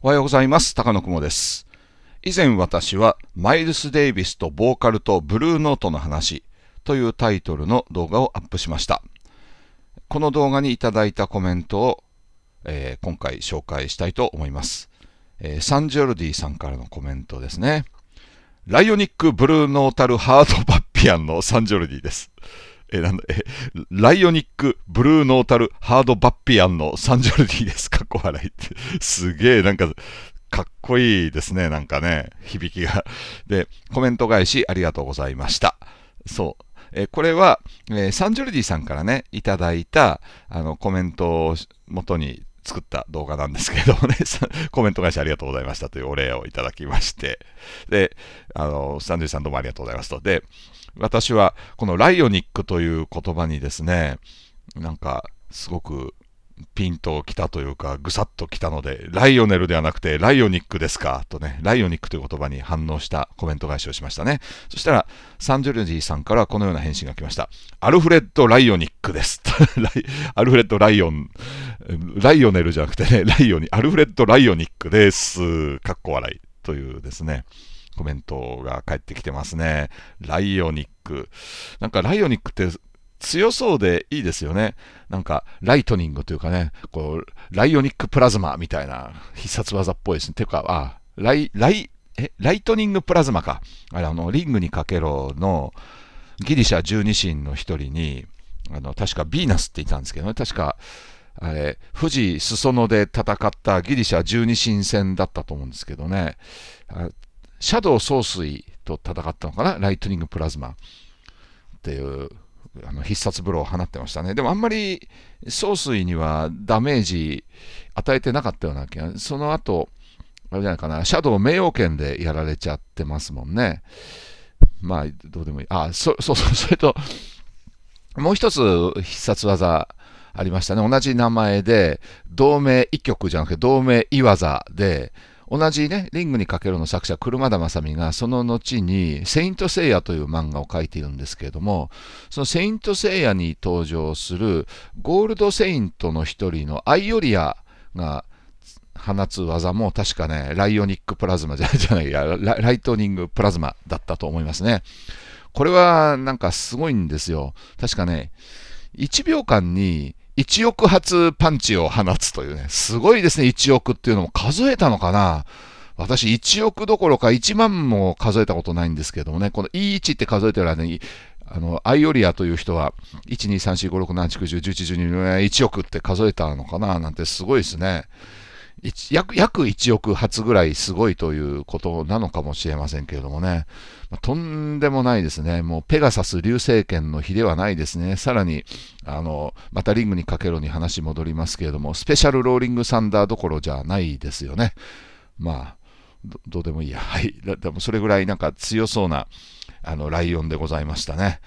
おはようございます。高野雲です。以前私はマイルス・デイビスとボーカルとブルーノートの話というタイトルの動画をアップしました。この動画にいただいたコメントを、えー、今回紹介したいと思います、えー、サンジョルディさんからのコメントですね。ライオニック・ブルーノータル・ハード・バッピアンのサンジョルディです。えなんだ、えライオニック、ブルーノータル、ハードバッピアンのサンジョルディです、かっこ笑いって。すげえ、なんか、かっこいいですね、なんかね、響きが。で、コメント返しありがとうございました。そう。えこれは、えー、サンジョルディさんからね、いただいた、あの、コメントを元に作った動画なんですけどもね、コメント返しありがとうございましたというお礼をいただきまして、で、あの、サンジョルディさんどうもありがとうございますと。で、私はこのライオニックという言葉にですね、なんかすごくピンときたというか、ぐさっときたので、ライオネルではなくて、ライオニックですかとね、ライオニックという言葉に反応したコメント返しをしましたね。そしたら、サンジョルジーさんからこのような返信が来ました。アルフレッド・ライオニックです。アルフレッド・ライオン、ライオネルじゃなくてね、ライオニ、アルフレッド・ライオニックです。かっこ笑い。というですね。コメントが返ってきてますね。ライオニック。なんかライオニックって強そうでいいですよね。なんか、ライトニングというかね、こう、ライオニックプラズマみたいな必殺技っぽいですね。ていうか、あ、ライ、ライ、え、ライトニングプラズマか。あれ、あの、リングにかけろのギリシャ十二神の一人に、あの、確かヴィーナスっていたんですけどね、確か、あれ、富士裾野で戦ったギリシャ十二神戦だったと思うんですけどね、シャドウ総帥と戦ったのかな、ライトニングプラズマっていうあの必殺ブローを放ってましたね。でもあんまり総帥にはダメージ与えてなかったような気が、その後、あれじゃないかな、シャドウ名誉剣でやられちゃってますもんね。まあ、どうでもいい。あ、そそうそう、それと、もう一つ必殺技ありましたね。同じ名前で、同盟一曲じゃなくて、同盟ワ技で、同じね、リングにかけるの作者、車田正美が、その後に、セイント・セイヤという漫画を描いているんですけれども、そのセイント・セイヤに登場する、ゴールド・セイントの一人のアイオリアが、放つ技も確かね、ライオニックプラズマじゃないやラ、ライトニングプラズマだったと思いますね。これはなんかすごいんですよ。確かね、1秒間に1億発パンチを放つというね、すごいですね、1億っていうのも数えたのかな私1億どころか1万も数えたことないんですけどもね、この E1 って数えてる間に、あの、アイオリアという人は、1、2、3、4、5、6、7、8、9、10、11、12、1億って数えたのかななんてすごいですね。約約1億発ぐらいすごいということなのかもしれませんけれどもね、まあ、とんでもないですね、もうペガサス流星拳の日ではないですね、さらにあのまたリングにかけろに話戻りますけれども、スペシャルローリングサンダーどころじゃないですよね、まあ、どうでもいいや、はい、でもそれぐらいなんか強そうなあのライオンでございましたね。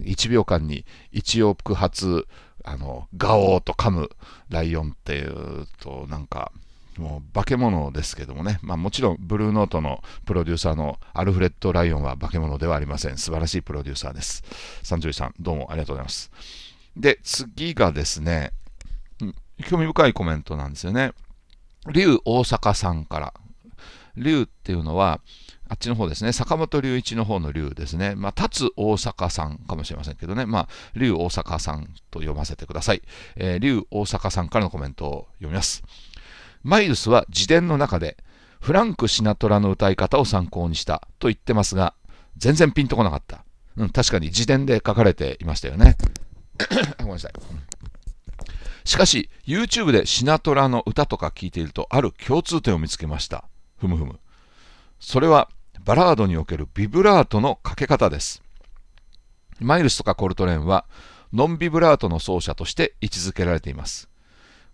1秒間に1億発あのガオーと噛むライオンっていうとなんかもう化け物ですけどもね、まあ、もちろんブルーノートのプロデューサーのアルフレッド・ライオンは化け物ではありません。素晴らしいプロデューサーです。十0さん、どうもありがとうございます。で、次がですね、興味深いコメントなんですよね。竜大阪さんから。竜っていうのは、あっちの方ですね、坂本龍一の方の龍ですね、まあ、立つ大阪さんかもしれませんけどね、まあ、龍大阪さんと読ませてください。えー、龍大阪さんからのコメントを読みます。マイルスは自伝の中で、フランク・シナトラの歌い方を参考にしたと言ってますが、全然ピンとこなかった。うん、確かに自伝で書かれていましたよね。ごめんなさい。しかし、YouTube でシナトラの歌とか聞いていると、ある共通点を見つけました。ふむふむ。それは、バラードにおけるビブラートのかけ方です。マイルスとかコルトレーンは、ノンビブラートの奏者として位置づけられています。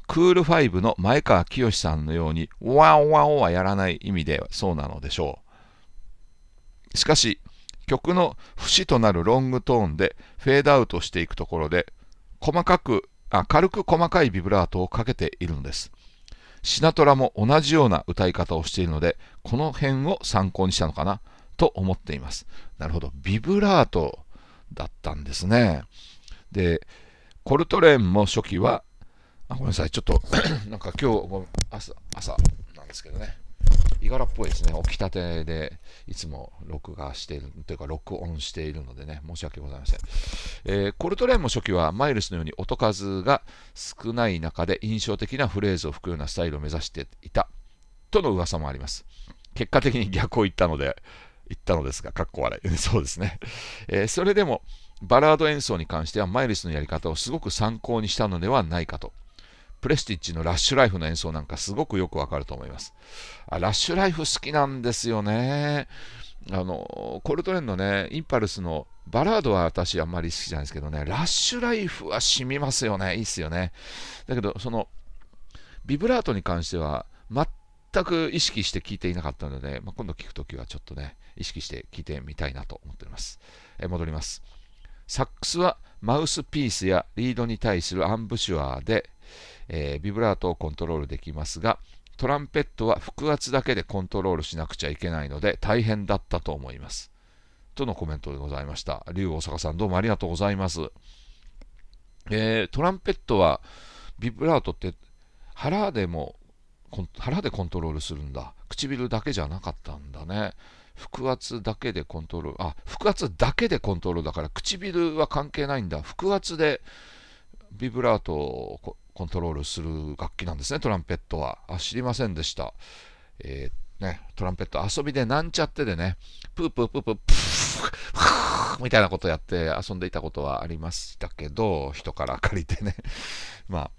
クールファイブの前川清さんのように、ワンワンはやらない意味でそうなのでしょう。しかし、曲の節となるロングトーンでフェードアウトしていくところで、細かく、あ軽く細かいビブラートをかけているのです。シナトラも同じような歌い方をしているので、この辺を参考にしたのかなと思っています。なるほど、ビブラートだったんですね。で、コルトレーンも初期はあごめんなさい、ちょっと なんか今日朝朝なんですけどね、いがらっぽいですね、起きたてでいつも録画しているというか、録音しているのでね、申し訳ございません。えー、コルトレーンも初期はマイルスのように音数が少ない中で印象的なフレーズを吹くようなスタイルを目指していたとの噂もあります。結果的に逆を言ったので、言ったのですが、かっこ笑い。そうですね。えー、それでも、バラード演奏に関しては、マイルスのやり方をすごく参考にしたのではないかと。プレスティッチのラッシュライフの演奏なんかすごくよくわかると思います。あラッシュライフ好きなんですよね。あの、コルトレンのね、インパルスのバラードは私あんまり好きじゃないですけどね、ラッシュライフは染みますよね。いいっすよね。だけど、その、ビブラートに関しては、全く意識して聞いていなかったので、まあ、今度聞くときはちょっとね、意識して聞いてみたいなと思っております。え戻ります。サックスはマウスピースやリードに対するアンブシュアーで、えー、ビブラートをコントロールできますが、トランペットは腹圧だけでコントロールしなくちゃいけないので大変だったと思います。とのコメントでございました。竜大阪さんどうもありがとうございます。えー、トランペットはビブラートって腹でも腹でコントロールするんだ。唇だけじゃなかったんだね。腹圧だけでコントロール、あ、腹圧だけでコントロールだから唇は関係ないんだ。腹圧でビブラートをコントロールする楽器なんですね、トランペットは。あ知りませんでした。えー、ね、トランペット遊びでなんちゃってでね、プープープープープーみたいなことやって遊んでいたことはありましたけど、人から借りてね。ま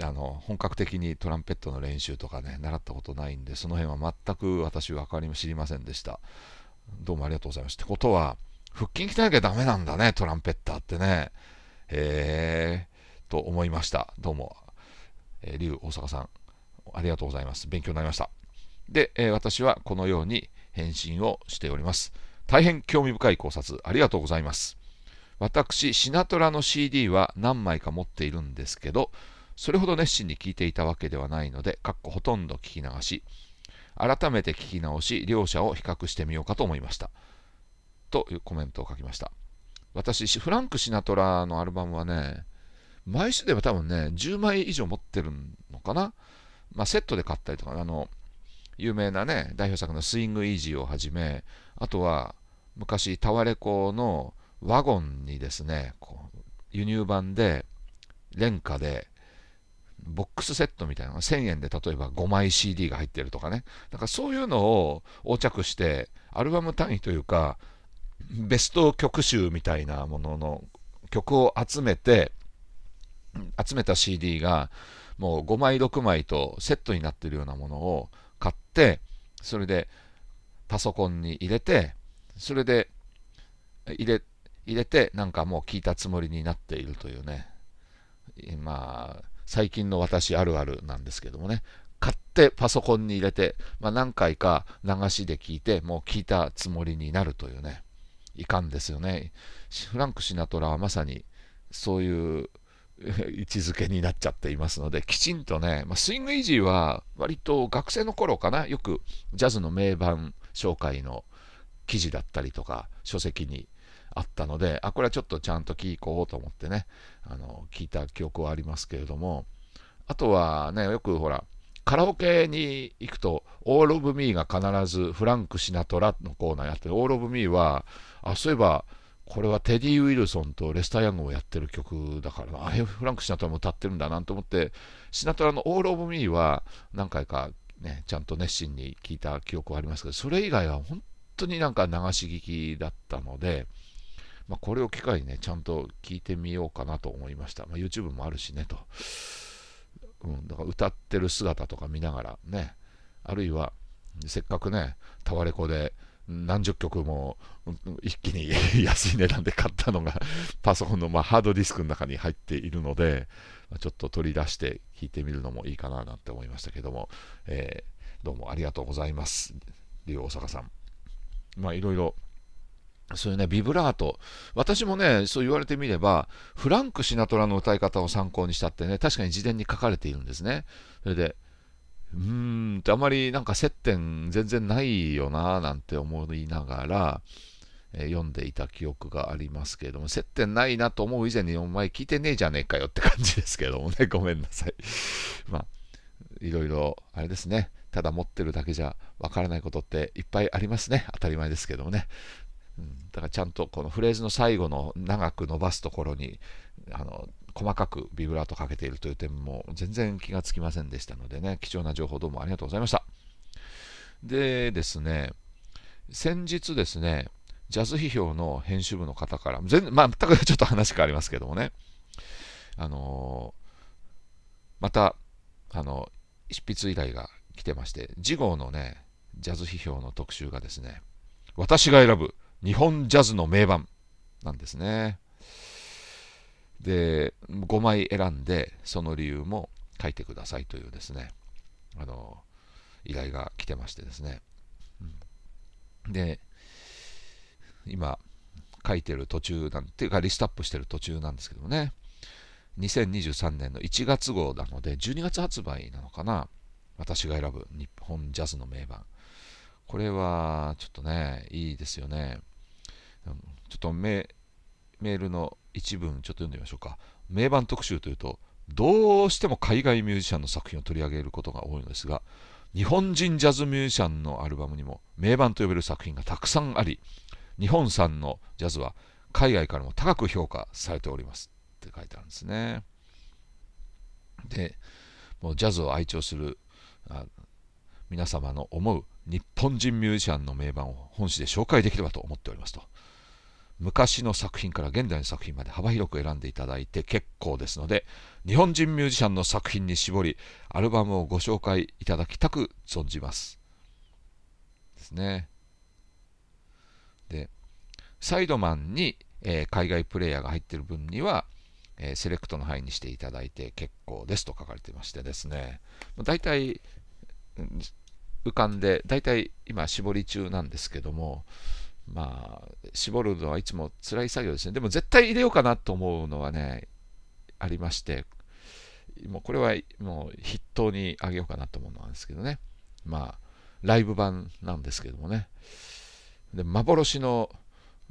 あ、あの、本格的にトランペットの練習とかね、習ったことないんで、その辺は全く私分かり、知りませんでした。どうもありがとうございました。ってことは、腹筋鍛えなきゃダメなんだね、トランペッターってね。へえ。と思いました。どうも、えー、リュウ大阪さん、ありがとうございます。勉強になりました。で、えー、私はこのように返信をしております。大変興味深い考察、ありがとうございます。私、シナトラの CD は何枚か持っているんですけど、それほど熱心に聴いていたわけではないので、かっこほとんど聞き流し、改めて聞き直し、両者を比較してみようかと思いました。というコメントを書きました。私、フランク・シナトラのアルバムはね、毎週では多分ね、10枚以上持ってるのかな。まあ、セットで買ったりとか、あの、有名なね、代表作のスイングイージーをはじめ、あとは、昔、タワレコのワゴンにですね、こう輸入版で、廉価で、ボックスセットみたいなのが1000円で例えば5枚 CD が入ってるとかね。だからそういうのを横着して、アルバム単位というか、ベスト曲集みたいなものの曲を集めて、集めた CD がもう5枚6枚とセットになってるようなものを買ってそれでパソコンに入れてそれで入れ入れてなんかもう聞いたつもりになっているというねまあ最近の私あるあるなんですけどもね買ってパソコンに入れて、まあ、何回か流しで聞いてもう聞いたつもりになるというねいかんですよねフランク・シナトラはまさにそういう 位置づけになっちゃっていますので、きちんとね、まあ、スイングイージーは割と学生の頃かな、よくジャズの名盤紹介の記事だったりとか、書籍にあったので、あ、これはちょっとちゃんと聞こうと思ってね、あの、聞いた記憶はありますけれども、あとはね、よくほら、カラオケに行くと、オール・オブ・ミーが必ずフランク・シナトラのコーナーやって、オール・オブ・ミーは、あ、そういえば、これはテディ・ウィルソンとレスター・ヤングもやってる曲だからあれフランク・シナトラも歌ってるんだなと思ってシナトラの「オール・オブ・ミー」は何回か、ね、ちゃんと熱心に聴いた記憶はありますけどそれ以外は本当になんか流し聞きだったので、まあ、これを機会にねちゃんと聴いてみようかなと思いました、まあ、YouTube もあるしねと、うん、だから歌ってる姿とか見ながらねあるいはせっかくねタワレコで何十曲も一気に 安い値段で買ったのがパソコンのまハードディスクの中に入っているので、ちょっと取り出して弾いてみるのもいいかななんて思いましたけども、えー、どうもありがとうございます、オ大阪さん。まあいろいろそういうね、ビブラート。私もね、そう言われてみれば、フランク・シナトラの歌い方を参考にしたってね、確かに事前に書かれているんですね。それで、うーんってあまりなんか接点全然ないよななんて思いながら、え読んでいた記憶がありますけれども、接点ないなと思う以前にお前聞いてねえじゃねえかよって感じですけどもね、ごめんなさい。まあ、いろいろ、あれですね、ただ持ってるだけじゃわからないことっていっぱいありますね。当たり前ですけどもね。うん、だからちゃんとこのフレーズの最後の長く伸ばすところに、あの、細かくビブラートかけているという点も全然気がつきませんでしたのでね、貴重な情報どうもありがとうございました。でですね、先日ですね、ジャズ批評の編集部の方から、全まあ、全くちょっと話変わりますけどもね、あのー、また、あの、執筆依頼が来てまして、次号のね、ジャズ批評の特集がですね、私が選ぶ日本ジャズの名盤なんですね。で5枚選んでその理由も書いてくださいというですねあの依頼が来てましてですね、うん、で今書いてる途中なんていうかリストアップしてる途中なんですけどもね2023年の1月号なので12月発売なのかな私が選ぶ日本ジャズの名盤これはちょっとねいいですよねちょっとメールの一文ちょっと読んでみましょうか名盤特集というとどうしても海外ミュージシャンの作品を取り上げることが多いのですが日本人ジャズミュージシャンのアルバムにも名盤と呼べる作品がたくさんあり日本産のジャズは海外からも高く評価されておりますって書いてあるんですねでもうジャズを愛聴する皆様の思う日本人ミュージシャンの名盤を本誌で紹介できればと思っておりますと昔の作品から現代の作品まで幅広く選んでいただいて結構ですので日本人ミュージシャンの作品に絞りアルバムをご紹介いただきたく存じますですねでサイドマンに、えー、海外プレイヤーが入ってる分には、えー、セレクトの範囲にしていただいて結構ですと書かれてましてですね大体浮かんで大体今絞り中なんですけどもまあ、絞るのはいつも辛い作業ですね。でも絶対入れようかなと思うのはね、ありまして、もうこれはもう筆頭にあげようかなと思うのなんですけどね。まあ、ライブ版なんですけどもね。で、幻の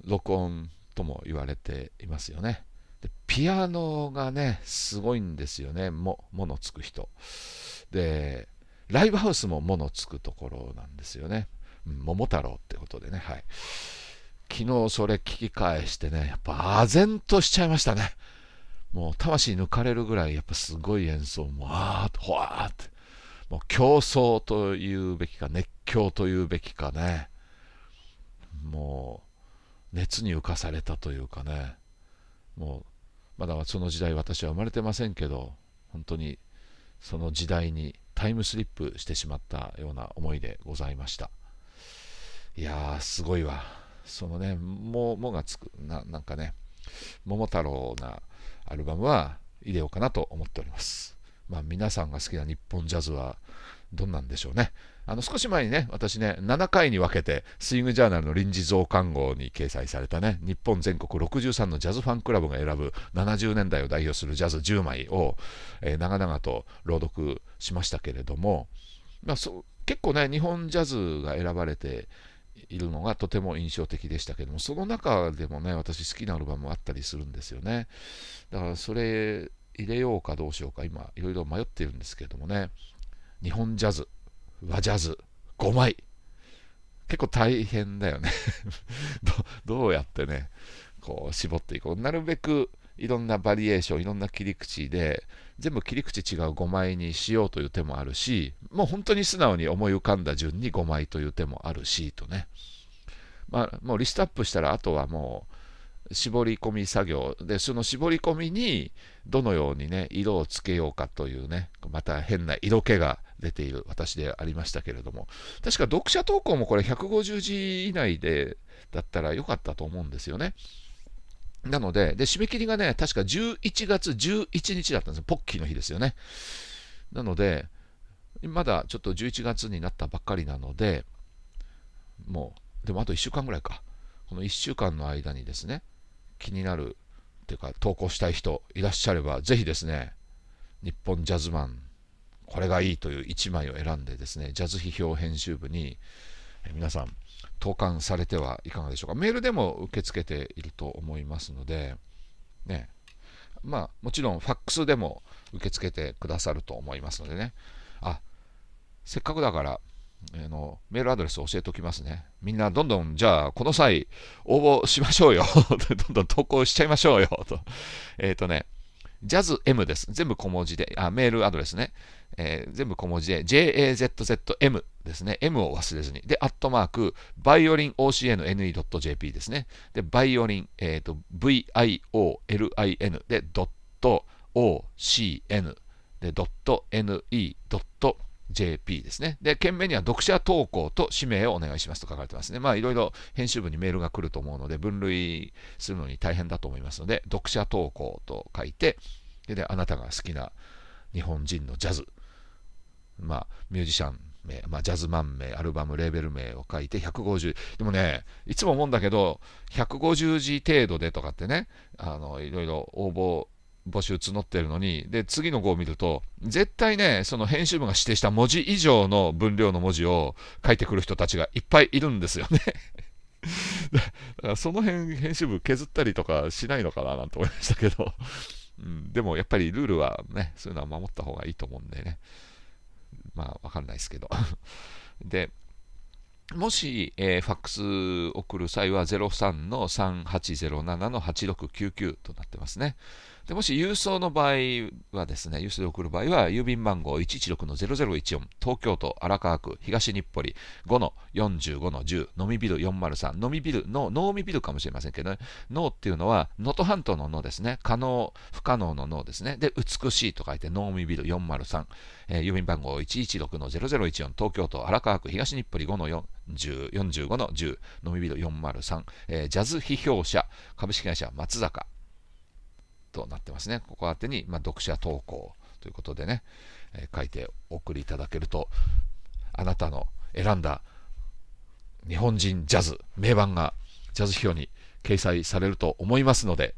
録音とも言われていますよね。でピアノがね、すごいんですよね。も、ものつく人。で、ライブハウスもものつくところなんですよね。桃太郎ってことでね、はい。昨日それ聞き返してね、やっぱ唖然としちゃいましたね。もう魂抜かれるぐらい、やっぱすごい演奏、もあーっと、ほわーって。もう競争というべきか、熱狂というべきかね。もう、熱に浮かされたというかね。もう、まだその時代私は生まれてませんけど、本当にその時代にタイムスリップしてしまったような思いでございました。いやー、すごいわ。そのね、も、もがつく、な、なんかね、桃太郎なアルバムは入れようかなと思っております。まあ、皆さんが好きな日本ジャズはどんなんでしょうね。あの、少し前にね、私ね、7回に分けて、スイングジャーナルの臨時増刊号に掲載されたね、日本全国63のジャズファンクラブが選ぶ70年代を代表するジャズ10枚を、えー、長々と朗読しましたけれども、まあ、結構ね、日本ジャズが選ばれているのがとても印象的でしたけどもその中でもね私好きなアルバムあったりするんですよねだからそれ入れようかどうしようか今いろいろ迷ってるんですけどもね日本ジャズ和ジャズ5枚結構大変だよね どうやってねこう絞っていこうなるべくいろんなバリエーションいろんな切り口で全部切り口違う5枚にしようという手もあるし、もう本当に素直に思い浮かんだ順に5枚という手もあるし、とね。まあ、もうリストアップしたら、あとはもう、絞り込み作業で、その絞り込みに、どのようにね、色をつけようかというね、また変な色気が出ている私でありましたけれども、確か読者投稿もこれ150字以内で、だったら良かったと思うんですよね。なので、で、締め切りがね、確か11月11日だったんですよ。ポッキーの日ですよね。なので、まだちょっと11月になったばっかりなので、もう、でもあと1週間ぐらいか。この1週間の間にですね、気になる、っていうか、投稿したい人いらっしゃれば、ぜひですね、日本ジャズマン、これがいいという1枚を選んでですね、ジャズ批評編集部に、皆さん、投函されてはいかがでしょうか。メールでも受け付けていると思いますので、ね、まあ、もちろんファックスでも受け付けてくださると思いますのでね。あ、せっかくだから、えのメールアドレスを教えておきますね。みんなどんどん、じゃあ、この際、応募しましょうよ。どんどん投稿しちゃいましょうよ。と。えっ、ー、とね、jazzm です。全部小文字で、あ、メールアドレスね。えー、全部小文字で、jazzm ですね。m を忘れずに。で、アットマーク、バイオリン ocnne.jp ですね。で、バイオリン、えっ、ー、と、v-i-o-l-i-n で、ドット ocn で、ドット ne.jp JP ですね。で、件名には読者投稿と氏名をお願いしますと書かれてますね。まあ、いろいろ編集部にメールが来ると思うので、分類するのに大変だと思いますので、読者投稿と書いて、で、あなたが好きな日本人のジャズ、まあ、ミュージシャン名、まあ、ジャズマン名、アルバム、レーベル名を書いて150、でもね、いつも思うんだけど、150字程度でとかってね、あの、いろいろ応募募集募ってるのに、で、次の号を見ると、絶対ね、その編集部が指定した文字以上の分量の文字を書いてくる人たちがいっぱいいるんですよね。だからその辺、編集部削ったりとかしないのかななんて思いましたけど、うん、でもやっぱりルールはね、そういうのは守った方がいいと思うんでね。まあ、わかんないですけど。で、もし、えー、ファックス送る際は03の3807の8699となってますね。でもし郵送の場合はですね、郵送で送る場合は、郵便番号116-0014、東京都荒川区東日暮里5-45-10、のみビル403、飲みビルの、脳みビルかもしれませんけどね、脳っていうのは、能登半島の脳ですね、可能、不可能の脳ですね、で、美しいと書いて、脳みビル403、えー、郵便番号116-0014、東京都荒川区東日暮里5-4、5 10、のみビル403、えー、ジャズ批評者、株式会社松坂、となってますね。ここ宛てに、まあ、読者投稿ということでね、えー、書いてお送りいただけると、あなたの選んだ日本人ジャズ、名盤がジャズ批評に掲載されると思いますので、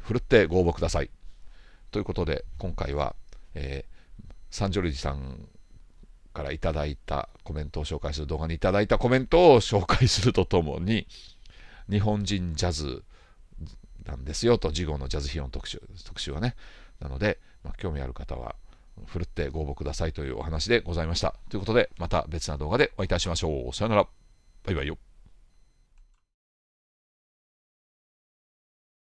ふるってご応募ください。ということで、今回は、えー、サンジョルジさんからいただいたコメントを紹介する動画にいただいたコメントを紹介するとともに、日本人ジャズなんですよと、次号のジャズヒ批論特集特集はね。なので、まあ、興味ある方は、ふるってご応募くださいというお話でございました。ということで、また別な動画でお会いいたしましょう。さよなら。バイバイよ。